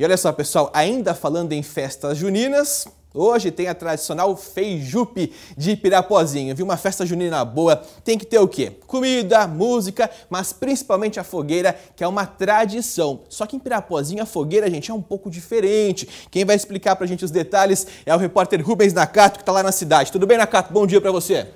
E olha só, pessoal, ainda falando em festas juninas, Hoje tem a tradicional feijupe de Pirapozinho, viu? Uma festa junina boa tem que ter o quê? Comida, música, mas principalmente a fogueira, que é uma tradição. Só que em Pirapozinho a fogueira, gente, é um pouco diferente. Quem vai explicar pra gente os detalhes é o repórter Rubens Nakato, que tá lá na cidade. Tudo bem, Nakato? Bom dia para você.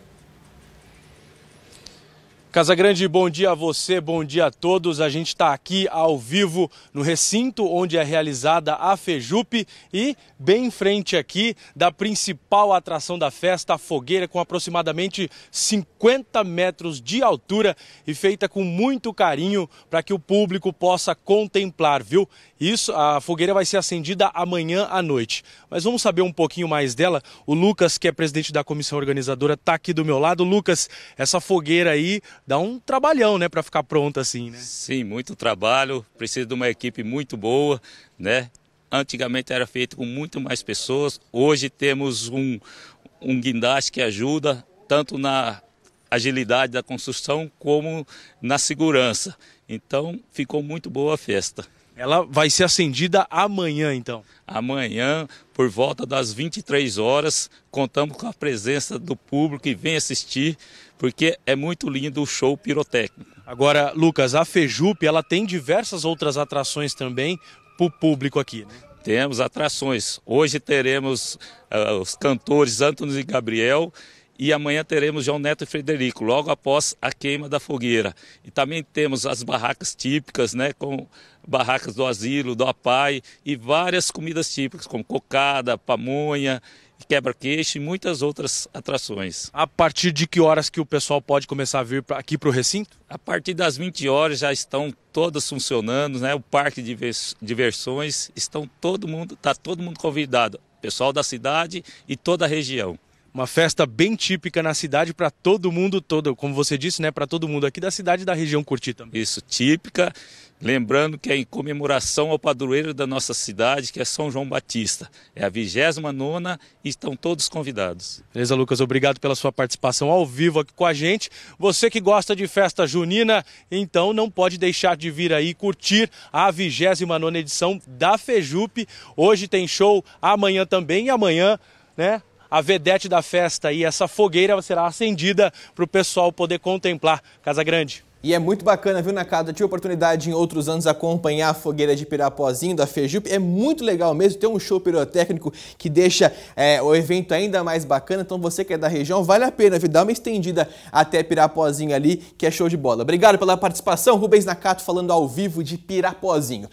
Casa Grande, bom dia a você, bom dia a todos. A gente está aqui ao vivo no recinto onde é realizada a Fejup e bem em frente aqui da principal atração da festa, a fogueira com aproximadamente 50 metros de altura e feita com muito carinho para que o público possa contemplar, viu? Isso, a fogueira vai ser acendida amanhã à noite. Mas vamos saber um pouquinho mais dela. O Lucas, que é presidente da comissão organizadora, está aqui do meu lado. Lucas, essa fogueira aí dá um trabalhão, né, para ficar pronto assim, né? Sim, muito trabalho, precisa de uma equipe muito boa, né? Antigamente era feito com muito mais pessoas, hoje temos um, um guindaste que ajuda tanto na agilidade da construção como na segurança. Então ficou muito boa a festa. Ela vai ser acendida amanhã, então? Amanhã, por volta das 23 horas, contamos com a presença do público que vem assistir, porque é muito lindo o show pirotécnico. Agora, Lucas, a Fejup ela tem diversas outras atrações também para o público aqui, né? Temos atrações. Hoje teremos uh, os cantores Antônio e Gabriel e amanhã teremos João Neto e Frederico, logo após a queima da fogueira. E também temos as barracas típicas, né, com barracas do asilo, do APAI e várias comidas típicas, como cocada, pamonha, quebra-queixo e muitas outras atrações. A partir de que horas que o pessoal pode começar a vir aqui para o recinto? A partir das 20 horas já estão todas funcionando, né? O parque de diversões, estão todo mundo, tá todo mundo convidado, pessoal da cidade e toda a região uma festa bem típica na cidade para todo mundo todo, como você disse, né, para todo mundo aqui da cidade e da região curtir também. Isso, típica, lembrando que é em comemoração ao padroeiro da nossa cidade, que é São João Batista. É a 29 nona, e estão todos convidados. Beleza, Lucas, obrigado pela sua participação ao vivo aqui com a gente. Você que gosta de festa junina, então não pode deixar de vir aí curtir a 29 nona edição da Fejup. Hoje tem show, amanhã também e amanhã, né? a vedete da festa e essa fogueira será acendida para o pessoal poder contemplar Casa Grande. E é muito bacana, viu, Nakata? Eu tive oportunidade em outros anos acompanhar a fogueira de Pirapozinho, da Fejup. É muito legal mesmo, tem um show pirotécnico que deixa é, o evento ainda mais bacana. Então você que é da região, vale a pena, viu? Dá uma estendida até Pirapozinho ali, que é show de bola. Obrigado pela participação. Rubens Nakato falando ao vivo de Pirapozinho.